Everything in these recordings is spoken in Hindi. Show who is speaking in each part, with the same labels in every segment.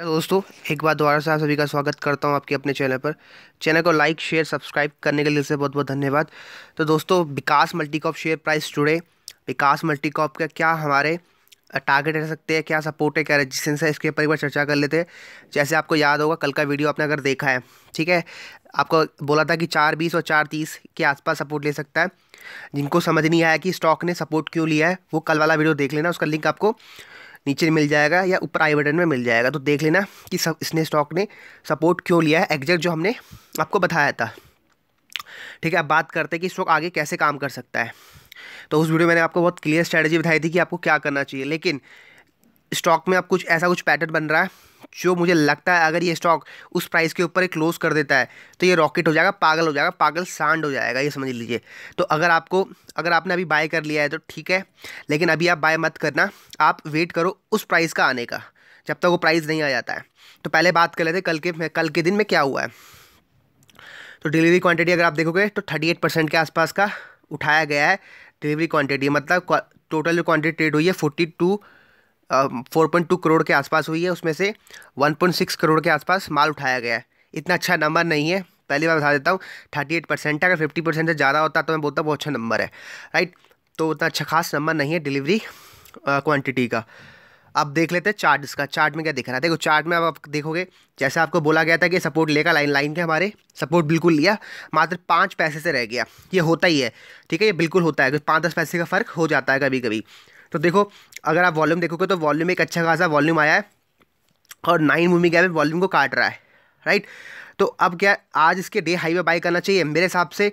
Speaker 1: हेलो दोस्तों एक बार दोबारा से आप सभी का स्वागत करता हूं आपके अपने चैनल पर चैनल को लाइक शेयर सब्सक्राइब करने के लिए से बहुत बहुत धन्यवाद तो दोस्तों विकास मल्टीकॉप शेयर प्राइस जुड़े विकास मल्टीकॉप का क्या हमारे टारगेट रह सकते हैं क्या सपोर्ट है क्या रजिस्टेंस है इसके ऊपर एक बार चर्चा कर लेते हैं जैसे आपको याद होगा कल का वीडियो आपने अगर देखा है ठीक है आपको बोला था कि चार बीस और चार तीस के आसपास सपोर्ट ले सकता है जिनको समझ नहीं आया कि स्टॉक ने सपोर्ट क्यों लिया है वो कल वाला वीडियो देख लेना उसका लिंक आपको नीचे मिल जाएगा या ऊपर आई बटन में मिल जाएगा तो देख लेना कि सब इसने स्टॉक ने सपोर्ट क्यों लिया है एग्जैक्ट जो हमने आपको बताया था ठीक है अब बात करते हैं कि स्टॉक आगे कैसे काम कर सकता है तो उस वीडियो मैंने आपको बहुत क्लियर स्ट्रैटेजी बताई थी कि आपको क्या करना चाहिए लेकिन स्टॉक में आप कुछ ऐसा कुछ पैटर्न बन रहा है जो मुझे लगता है अगर ये स्टॉक उस प्राइस के ऊपर क्लोज कर देता है तो ये रॉकेट हो जाएगा पागल हो जाएगा पागल सांड हो जाएगा ये समझ लीजिए तो अगर आपको अगर आपने अभी बाय कर लिया है तो ठीक है लेकिन अभी आप बाय मत करना आप वेट करो उस प्राइस का आने का जब तक वो प्राइस नहीं आ जाता है तो पहले बात कर लेते कल के कल के दिन में क्या हुआ है तो डिलीवरी क्वांटिटी अगर आप देखोगे तो थर्टी एट परसेंट के आसपास का उठाया गया है डिलीवरी क्वांटिटी मतलब टोटल जो क्वांटिटी ट्रेड हुई है forty two four point two crore के आसपास हुई है उसमें से वन पॉइंट सिक्स करोड़ के आसपास माल उठाया गया है इतना अच्छा नंबर नहीं है पहली बार बता देता हूँ थर्टी एट परसेंट अगर फिफ्टी परसेंट से ज़्यादा होता तो मैं बोलता बहुत अच्छा नंबर है राइट तो उतना अच्छा खास नंबर नहीं है डिलीवरी क्वान्टिटी का अब देख लेते हैं चार्ट इसका चार्ट में क्या दिख रहा है देखो चार्ट में अब आप देखोगे जैसे आपको बोला गया था कि सपोर्ट लेगा लाइन लाइन के हमारे सपोर्ट बिल्कुल लिया मात्र पाँच पैसे से रह गया ये होता ही है ठीक है ये बिल्कुल होता है पाँच दस पैसे का फ़र्क हो जाता है कभी कभी तो देखो अगर आप वॉल्यूम देखोगे तो वॉल्यूम एक अच्छा खासा वॉल्यूम आया है और नाइन मूवी गैप वॉल्यूम को काट रहा है राइट तो अब क्या आज इसके डे हाई पे बाई करना चाहिए मेरे हिसाब से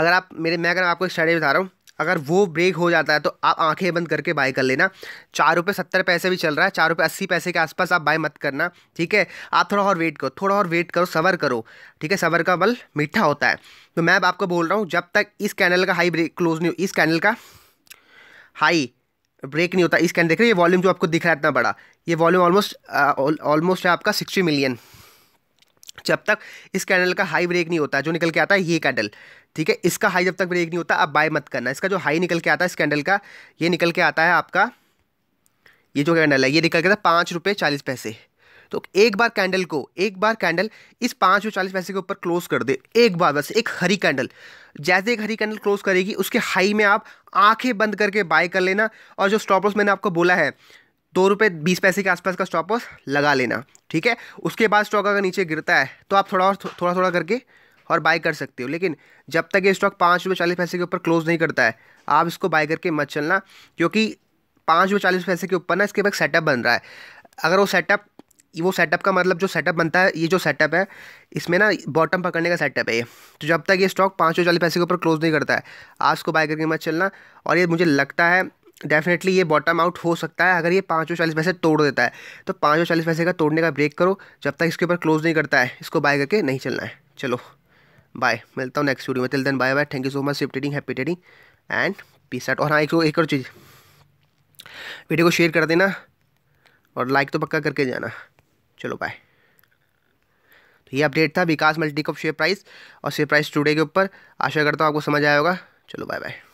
Speaker 1: अगर आप मेरे मैं अगर आपको एक स्टडी बता रहा हूँ अगर वो ब्रेक हो जाता है तो आप आंखें बंद करके बाय कर लेना चार रुपये सत्तर पैसे भी चल रहा है चार रुपये अस्सी पैसे के आसपास आप बाय मत करना ठीक है आप थोड़ा और वेट करो थोड़ा और वेट करो सवर करो ठीक है सवर का बल मीठा होता है तो मैं अब आपको बोल रहा हूँ जब तक इस कैनल का हाई ब्रेक क्लोज नहीं हो इस कैनल का हाई ब्रेक नहीं होता इस कैन देख रहे हैं ये वॉल्यूम जो आपको दिख रहा है इतना बड़ा ये वॉल्यूम ऑलमोस्ट ऑलमोस्ट है आपका सिक्सटी मिलियन जब तक इस कैंडल का हाई ब्रेक नहीं होता जो निकल के आता है ये कैंडल ठीक है इसका हाई जब तक ब्रेक नहीं होता आप बाय मत करना इसका जो हाई निकल के आता है इस कैंडल का ये निकल के आता है आपका ये जो कैंडल है ये निकल के आता है पाँच रुपये चालीस पैसे तो एक बार कैंडल को एक बार कैंडल इस पाँच सौ चालीस पैसे के ऊपर क्लोज कर दे एक बार बस एक हरी कैंडल जैसे एक हरी कैंडल क्लोज करेगी उसके हाई में आप आंखें बंद करके बाय कर लेना और जो स्टॉप लॉस मैंने आपको बोला है दो रुपये बीस पैसे के आसपास का स्टॉप लॉस लगा लेना ठीक है उसके बाद स्टॉक अगर नीचे गिरता है तो आप थोड़ा और थोड़ा थोड़ा करके और बाय कर सकते हो लेकिन जब तक ये स्टॉक पाँच रुपये चालीस पैसे के ऊपर क्लोज नहीं करता है आप इसको बाय करके मत चलना क्योंकि पाँच रुपये चालीस पैसे के ऊपर ना इसके बाद सेटअप बन रहा है अगर वो सेटअप वो सेटअप का मतलब जो सेटअप बनता है ये जो सेटअप है इसमें ना बॉटम पकड़ने का सेटअप है ये तो जब तक ये स्टॉक पाँच सौ चालीस पैसे के ऊपर क्लोज नहीं करता है आज को बाय करके मत चलना और ये मुझे लगता है डेफिनेटली ये बॉटम आउट हो सकता है अगर ये पाँच सौ चालीस पैसे तोड़ देता है तो पाँच सौ चालीस पैसे का तोड़ने का ब्रेक करो जब तक इसके ऊपर क्लोज नहीं करता है इसको बाय करके नहीं चलना है चलो बाय मिलता हूँ नेक्स्ट वीडियो में till then bye bye thank you so much shift trading happy trading and peace out और हाँ एक एक और चीज़ वीडियो को शेयर कर देना और लाइक तो पक्का करके जाना चलो बाय तो ये अपडेट था विकास मल्टीकॉप शेयर प्राइस और शेयर प्राइस टुडे के ऊपर आशा करता हूँ आपको समझ आया होगा चलो बाय बाय